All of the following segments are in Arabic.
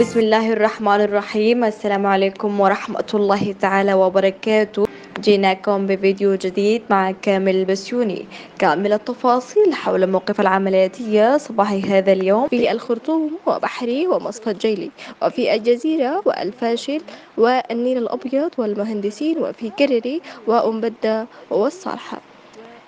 بسم الله الرحمن الرحيم السلام عليكم ورحمة الله تعالى وبركاته جيناكم بفيديو جديد مع كامل البسيوني كامل التفاصيل حول موقف العملياتية صباح هذا اليوم في الخرطوم وبحري ومصفى الجيلي وفي الجزيرة والفاشل والنيل الأبيض والمهندسين وفي كرري وأمبدة والصالحة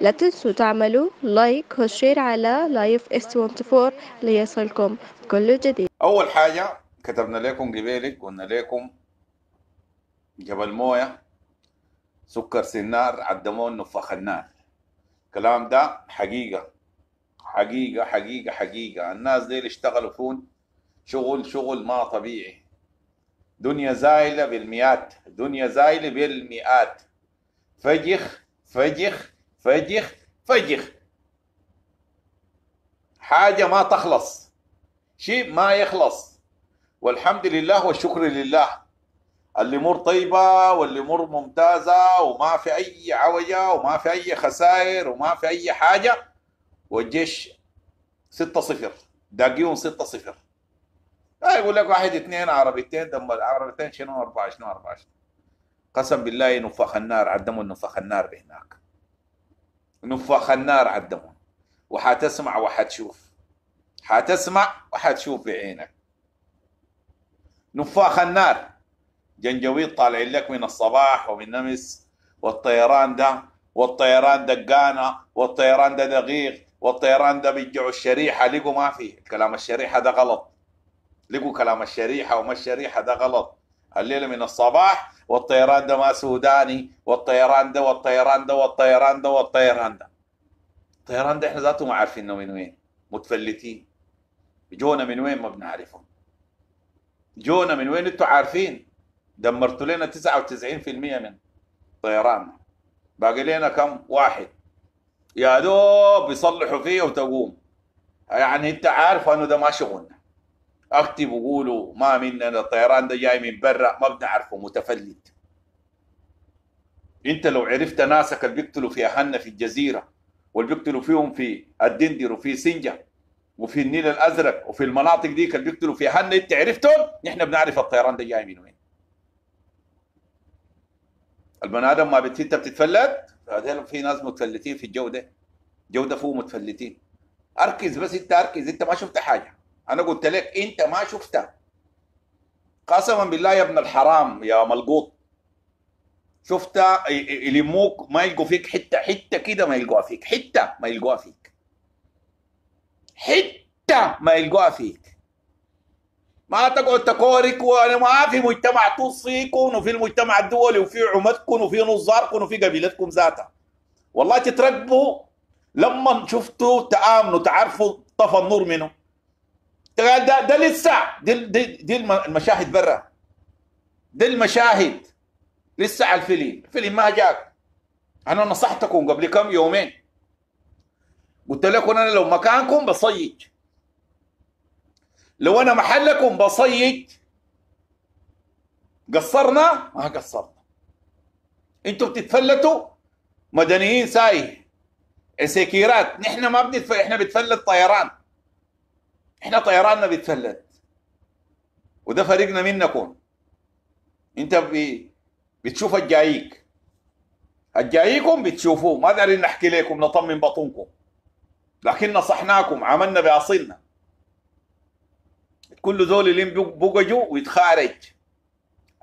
لا تنسوا تعملوا لايك وشير على لايف اس 24 ليصلكم كل جديد أول حاجة كتبنا لكم جبالك قلنا لكم جبل مويه سكر سنار عدمون نفخ النار الكلام ده حقيقه حقيقه حقيقه حقيقه الناس دي اللي اشتغلوا فون شغل شغل ما طبيعي دنيا زايله بالمئات دنيا زايله بالمئات فجخ فجخ فجخ فجخ حاجه ما تخلص شيء ما يخلص والحمد لله والشكر لله الأمور طيبة والأمور ممتازة وما في أي عوجة وما في أي خسائر وما في أي حاجة والجيش ستة صفر داقيهم ستة صفر لا يقول لك واحد اثنين عربيتين دم العربيتين شنو 4 شنو 14 قسم بالله نفخ النار عدموا نفخ النار بهناك نفخ النار عدموا وحتسمع وحتشوف حتسمع وحتشوف بعينك نفاخ النار جنجويد طالعين لك من الصباح ومن نمس والطيران ده والطيران دقانة والطيران ده دقيق والطيران ده بيجعوا الشريحة لقوا ما في كلام الشريحة ده غلط لقوا كلام الشريحة وما الشريحة ده غلط الليلة من الصباح والطيران ده ما سوداني والطيران ده والطيران ده والطيران ده والطيران ده الطيران ده احنا ذاته ما عارفينه من وين متفلتين جونا من وين ما بنعرفهم جونا من وين انتوا عارفين دمرتوا لنا 99% من طيراننا باقي لنا كم واحد يا دوب يصلحوا فيه وتقوم يعني انت عارف انه ده ما شغلنا اكتب وقولوا ما مننا الطيران ده جاي من برا ما بنعرفه متفلت انت لو عرفت ناسك اللي بيقتلوا في اهلنا في الجزيره واللي بيقتلوا فيهم في الدندر وفي سنجه وفي النيل الازرق وفي المناطق دي كانوا بيقتلوا في هل انت عرفتهم نحن بنعرف الطيران ده جاي من وين البني ادم ما بت... انت بتتفلت هذول في ناس متفلتين في الجو ده الجو ده فوق متفلتين اركز بس انت اركز انت ما شفت حاجه انا قلت لك انت ما شفتها قسما بالله يا ابن الحرام يا ملقوط شفت يلموك ما يلقوا فيك حته حته كده ما يلقوها فيك حته ما يلقوها فيك حته ما يلقوها فيك ما تقعد تكورك وانا ما في مجتمع توصيكم وفي المجتمع الدولي وفي عمتكم وفي نظاركم وفي قبيلتكم ذاتها والله تترقبوا لما شفتوا تآمنوا تعرفوا طفى النور منه ده ده لسه دي, دي, دي المشاهد برا دي المشاهد لسه على الفيلم الفيلم ما جاك انا نصحتكم قبل كم يومين قلت لكم انا لو مكانكم بصيد لو انا محلكم بصيد قصرنا ما قصرنا انتوا بتتفلتوا مدنيين ساي عسكيرات نحن ما بنتفلت احنا بتفلت طيران احنا طيراننا بتفلت وده فريقنا منكم انت بي بتشوف الجاييك الجاييكم بتشوفوه ما دارين نحكي لكم نطمن بطنكم لكن نصحناكم عملنا باصيلنا كل ذول اللي بقجوا ويتخارج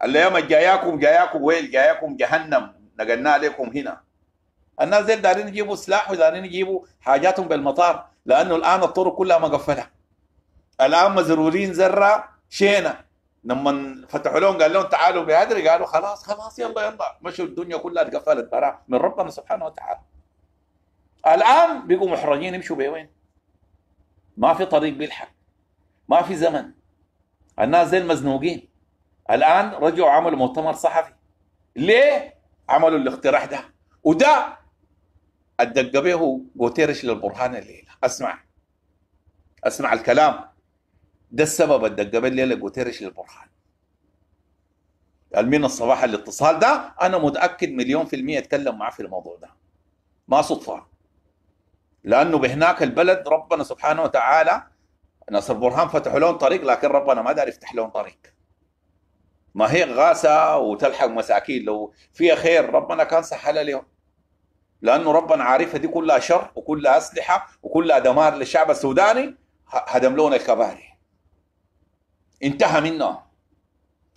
الايام جاياكم جاياكم ويل جاياكم جهنم نقلنا لكم هنا الناس دي دارين يجيبوا سلاح ودارين يجيبوا حاجاتهم بالمطار لانه الان الطرق كلها مقفله الان مزرورين ذره شينا لما فتحوا لهم قال لهم تعالوا بهدري قالوا خلاص خلاص يلا يلا مشوا الدنيا كلها اتقفلت برا من ربنا سبحانه وتعالى الان بقوا محرجين يمشوا وين؟ ما في طريق بيلحق ما في زمن الناس زي المزنوقين الان رجعوا عملوا مؤتمر صحفي ليه عملوا الاقتراح ده وده الدق به جوتيرش للبرهان الليله اسمع اسمع الكلام ده السبب الدق به الليله جوتيرش للبرهان المين الصباح الاتصال ده انا متاكد مليون في المية اتكلم معاه في الموضوع ده ما صدفه لانه بهناك البلد ربنا سبحانه وتعالى نصر برهان فتحوا لهم طريق لكن ربنا ما دار يفتح لهم طريق ما هي غاسة وتلحق مساكين لو فيها خير ربنا كان سهل لهم لانه ربنا عارفها دي كلها شر وكلها اسلحه وكلها دمار للشعب السوداني هدم لهم الكباري انتهى منهم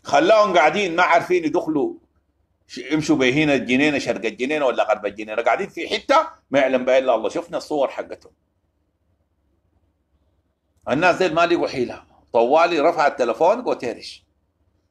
خلاهم قاعدين ما عارفين يدخلوا به بهنا الجنينه شرق الجنينه ولا غرب الجنينه قاعدين في حته ما يعلم بها الا الله شفنا الصور حقتهم الناس دي ما لقوا حيله طوالي رفع التلفون جوتيريش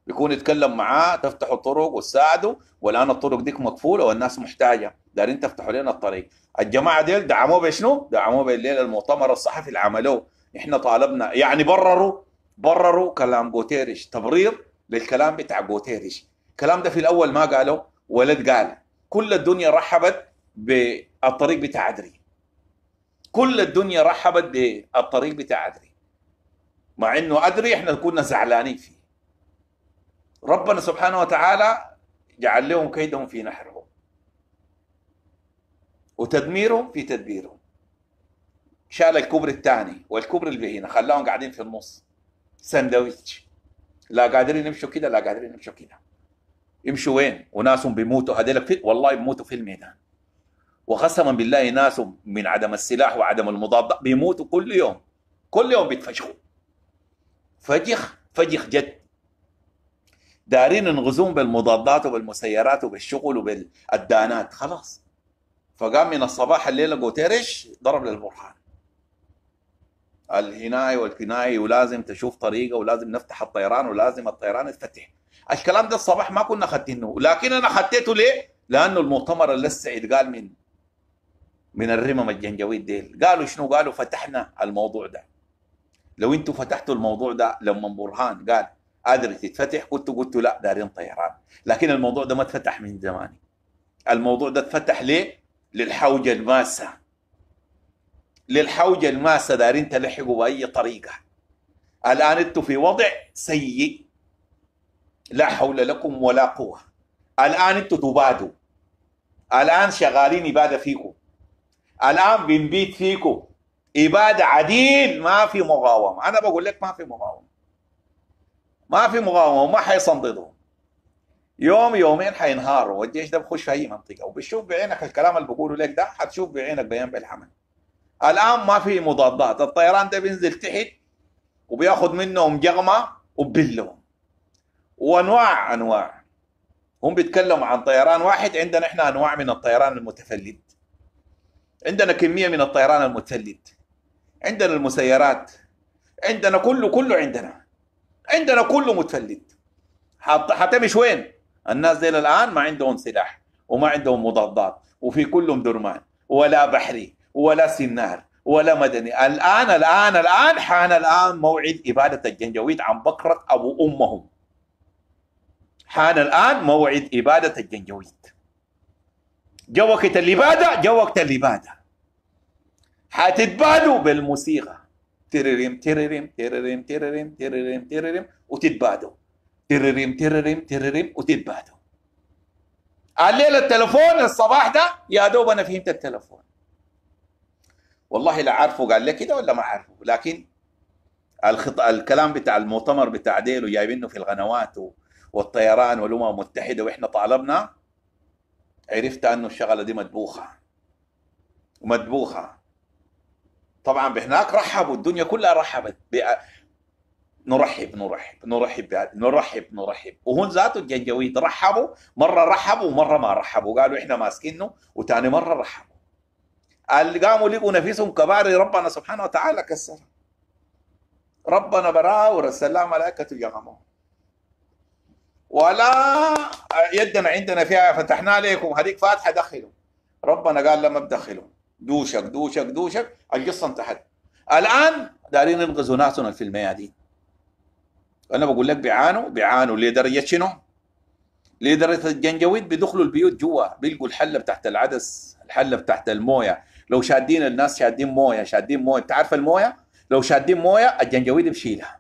يكون يتكلم معاه تفتحوا الطرق وتساعدوا والان الطرق ديك مقفوله والناس محتاجه دارين تفتحوا لنا الطريق الجماعه ديل دعموه بشنو؟ دعموه بالليل المؤتمر الصحفي اللي عملوه احنا طالبنا يعني برروا برروا كلام جوتيريش تبرير للكلام بتاع جوتيريش الكلام ده في الاول ما قاله ولا قال كل الدنيا رحبت بالطريق بتاع عدري كل الدنيا رحبت بالطريق بتاع عدري مع انه ادري احنا كنا زعلانين فيه ربنا سبحانه وتعالى جعل لهم كيدهم في نحرهم وتدميرهم في تدبيرهم شال الكبر الثاني والكبر اللي هنا خلاهم قاعدين في النص سندويتش لا قادرين يمشوا كده لا قادرين يمشوا كده يمشوا وين وناس بيموتوا في... والله بيموتوا في الميدان وقسما بالله ناس من عدم السلاح وعدم المضاد بيموتوا كل يوم كل يوم بيتفشخوا فجخ فجخ جد دارين انغزون بالمضادات وبالمسيرات وبالشغل وبالدانات خلاص فقام من الصباح الليله قوتيرش ضرب للبرهان الهناي والكناي ولازم تشوف طريقة ولازم نفتح الطيران ولازم الطيران يتفتح الكلام ده الصباح ما كنا خدينه لكن انا خديته ليه؟ لانه المؤتمر اللي السعيد قال من من الرمم الجنجويد ديل قالوا شنو؟ قالوا فتحنا الموضوع ده لو انتم فتحتوا الموضوع ده لما برهان قال قادر تتفتح كنت قلت لا دارين طيران لكن الموضوع ده ما اتفتح من زمان الموضوع ده اتفتح ليه؟ للحوجة الماسة للحوجة الماسة دارين تلحقوا بأي طريقة الآن أنتم في وضع سيء لا حول لكم ولا قوة الآن أنتم تبادوا الآن شغالين إبادة فيكم الآن بنبيت فيكم إبادة عديل ما في مقاومة أنا بقول لك ما في مقاومة ما في مقاومة وما حيصنددوا يوم يومين حينهاروا والجيش ده بخش في أي منطقة وبتشوف بعينك الكلام اللي بقوله لك ده حتشوف بعينك بيان بالحمل الان ما في مضادات الطيران ده بينزل تحت وبياخذ منهم جغمه وببلهم وانواع انواع هم بيتكلموا عن طيران واحد عندنا احنا انواع من الطيران المتفلت عندنا كميه من الطيران المتفلت عندنا المسيرات عندنا كله كله عندنا عندنا كله متفلت حتمش وين الناس ديل الان ما عندهم سلاح وما عندهم مضادات وفي كلهم درمان ولا بحري ولا سنار ولا مدني الآن الآن الآن حان الآن موعد إبادة الجنجويد عن بكرة أبو أمهم حان الآن موعد إبادة الجنجويد جا وقت الإبادة جا وقت الإبادة حتتبادوا بالموسيقى ترريم ترريم ترريم ترريم ترريم ترريم وتتبادوا ترريم ترريم ترريم وتتبادوا الليلة التلفون الصباح ده يا دوب أنا فهمت التلفون والله لا عارفه قال لي كده ولا ما عارفه لكن الخط... الكلام بتاع المؤتمر بتاع ديل وجايبينه في القنوات و... والطيران والامم المتحده واحنا طالبنا عرفت انه الشغله دي مدبوخه مدبوخه طبعا بهناك رحبوا الدنيا كلها رحبت ب... نرحب نرحب نرحب نرحب نرحب وهون ذاته الجنجويد رحبوا مره رحبوا ومره ما رحبوا قالوا احنا ماسكينه وثاني مره رحبوا اللي قاموا لقوا نفسهم كبار ربنا سبحانه وتعالى كسرها ربنا براء ورسل الله ملائكة يغموه ولا يدنا عندنا فيها فتحنا لكم هذيك فاتحة دخلوا ربنا قال لما بدخلوا دوشك دوشك دوشك القصة انتهت الآن دارين ينقذوا ناسنا في الميادين أنا بقول لك بيعانوا بيعانوا لدرجة شنو؟ لدرجة الجنجويد بيدخلوا البيوت جوا بيلقوا الحلة تحت العدس الحلة تحت الموية لو شادين الناس شادين مويه شادين مويه بتعرف المويه لو شادين مويه الجنجويد بشيلها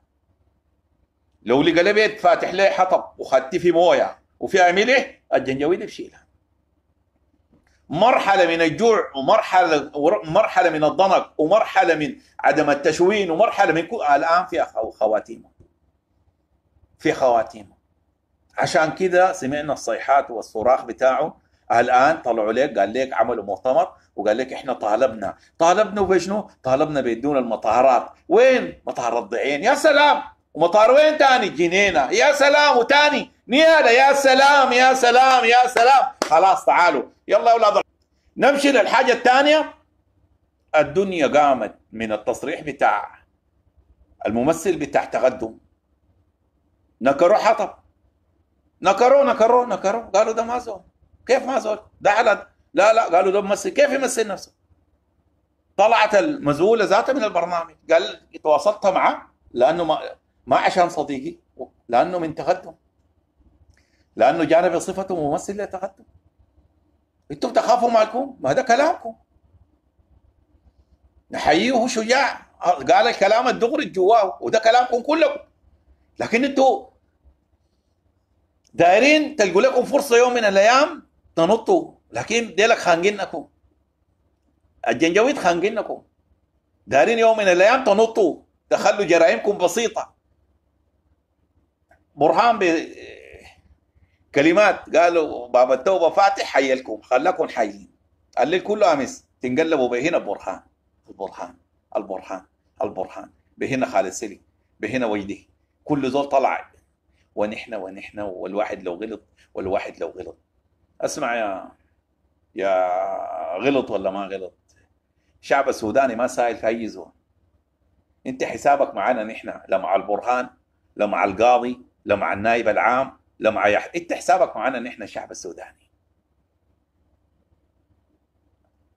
لو لقى بيت فاتح له حطب وخدتي فيه مويه وفي عمله الجنجويد بشيلها مرحله من الجوع ومرحله مرحله من الضنك ومرحله من عدم التشوين ومرحله من كل... الان في خواتيمه في خواتيمه عشان كده سمعنا الصيحات والصراخ بتاعه الان طلعوا لك قال لك عملوا مؤتمر وقال لك احنا طالبنا طالبنا بشنو؟ طالبنا بيدون المطارات وين؟ مطار الضعين يا سلام ومطار وين تاني؟ جنينة يا سلام وتاني نيالة يا سلام يا سلام يا سلام خلاص تعالوا يلا يا اولاد نمشي للحاجة الثانية الدنيا قامت من التصريح بتاع الممثل بتاع تقدم نكروا حطب نكروا نكروا نكروا قالوا ده ما زول كيف ما زول ده على لا لا قالوا ده ممثل كيف يمثل نفسه طلعت المزولة ذاتها من البرنامج قال تواصلت معه لأنه ما, ما عشان صديقي لأنه من تقدم لأنه جانب صفته ممثل لتقدم انتم تخافوا مالكم ما هذا كلامكم نحييه شجاع قال الكلام الدغري جواه وده كلامكم كلكم لكن انتوا دايرين تلقوا لكم فرصه يوم من الايام تنطوا لكن ديلك خانقينكم الجنجويد خانقينكم دارين يوم من الايام تنطوا تخلوا جرائمكم بسيطه برهان بكلمات قالوا باب التوبه فاتح حيلكم خلاكم حيين الليل كله امس تنقلبوا بهنا برهان البرهان البرهان البرهان بهنا خالد سلي بهنا وجدي كل زول طلع ونحن ونحن والواحد لو غلط والواحد لو غلط اسمع يا يا غلط ولا ما غلط شعب السوداني ما سائل في اي زون انت حسابك معنا نحن لا مع البرهان لا مع القاضي لا مع النائب العام لا مع يح... انت حسابك معنا نحن الشعب السوداني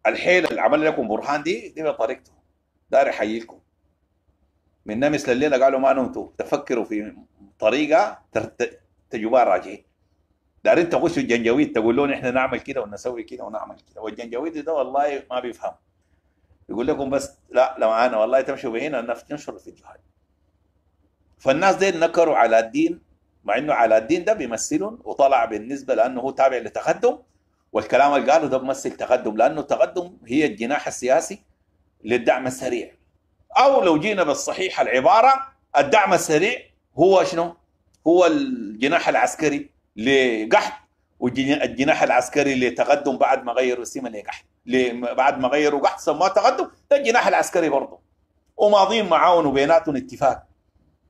الحيل اللي عمل لكم برهان دي دي بطريقته داري يحييكم من نمس لليله قالوا ما نمتوا تفكروا في طريقه تجوبها راجعين دارين تغشوا الجنجويد تقول لهم احنا نعمل كده ونسوي كده ونعمل كده والجنجويد ده والله ما بيفهم يقول لكم بس لا لو انا والله تمشوا بهنا ننشر في الجهاد فالناس دي نكروا على الدين مع انه على الدين ده بيمثلهم وطلع بالنسبه لانه هو تابع لتقدم والكلام اللي قاله ده بيمثل تقدم لانه تقدم هي الجناح السياسي للدعم السريع او لو جينا بالصحيح العباره الدعم السريع هو شنو؟ هو الجناح العسكري لقحط والجناح العسكري لتقدم بعد ما غيروا سيما لقحط بعد ما غيروا قحط سموها تقدم ده الجناح العسكري برضه وماضين معاون وبيناتهم اتفاق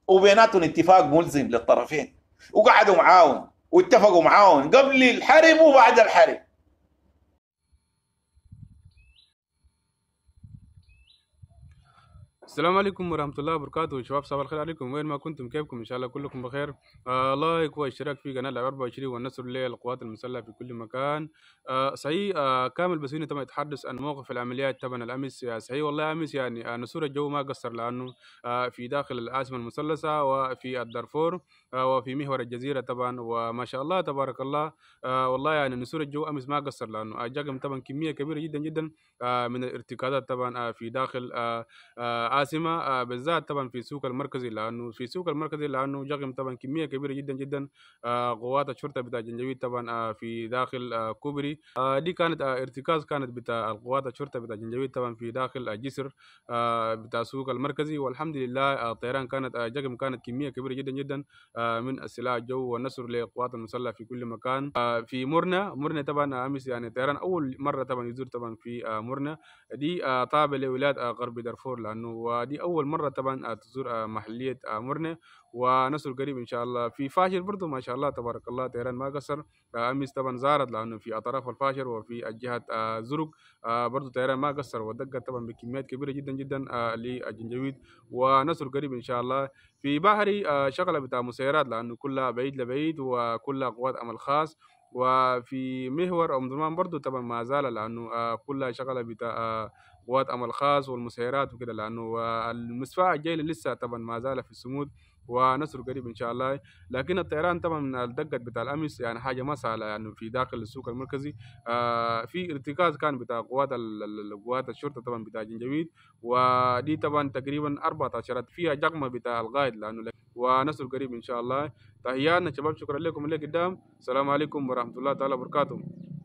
وبيناتهم اتفاق ملزم للطرفين وقعدوا معاون واتفقوا معاون قبل الحرب وبعد الحرب السلام عليكم ورحمة الله وبركاته شباب صباح الخير عليكم وين ما كنتم كيفكم إن شاء الله كلكم بخير آه لايك واشتراك في قناة لعب 24 والنصر للقوات المسلحة في كل مكان آه صحيح آه كامل بسيوني تم يتحدث عن موقف العمليات تبع الأمس آه، صحيح والله أمس يعني آه نسور الجو ما قصر لأنه آه في داخل العاصمة المثلثة وفي الدارفور آه، وفي محور الجزيره طبعا وما شاء الله تبارك الله آه، والله يعني نسور الجو امس ما قصر لانه جاكم طبعا كميه كبيره جدا جدا آه، من الارتكازات طبعا في داخل عاصمه بالذات طبعا في السوق المركزي لانه في السوق المركزي لانه جاكم طبعا كميه كبيره جدا جدا قوات الشرطه بتاع جنجويد طبعا في داخل كوبري دي كانت ارتكاز كانت بتاع القوات الشرطه بتاع جنجويد طبعا في داخل الجسر بتاع السوق المركزي والحمد لله الطيران كانت جاكم كانت كميه كبيره جدا جدا آه، من السلاح الجو والنصر للقوات المسلحه في كل مكان آه، في مرنا مرنا طبعا امس يعني طيران اول مره طبعا يزور طبعا في آه، مرنا دي طابه لولايه غرب دارفور لانه دي اول مره طبعا تزور محليه مرنا ونصر قريب ان شاء الله في فاشر برضو ما شاء الله تبارك الله طيران ما قصر آه، امس طبعا زارت لانه في اطراف الفاشر وفي الجهه آه، زرق آه، برضو طيران ما قصر ودقت طبعا بكميات كبيره جدا جدا للجنجويد ونصر قريب ان شاء الله في بحري شغله بتاع مسيرات لانه كلها بعيد لبعيد وكلها قوات امل خاص وفي محور ام برضو طبعا ما زال لانه كلها شغله بتاع قوات امل خاص والمسيرات وكده لانه المسفاع الجاي لسه طبعا ما زال في الصمود ونصر قريب ان شاء الله لكن الطيران طبعا من الدقه بتاع الامس يعني حاجه ما سهله يعني في داخل السوق المركزي آه، في ارتكاز كان بتاع قوات قوات الشرطه طبعا بتاع جنجويد ودي طبعا تقريبا اربع فيها جقمه بتاع القائد لانه ونصر قريب ان شاء الله تحياتنا شباب شكرا لكم اللي قدام السلام عليكم ورحمه الله تعالى وبركاته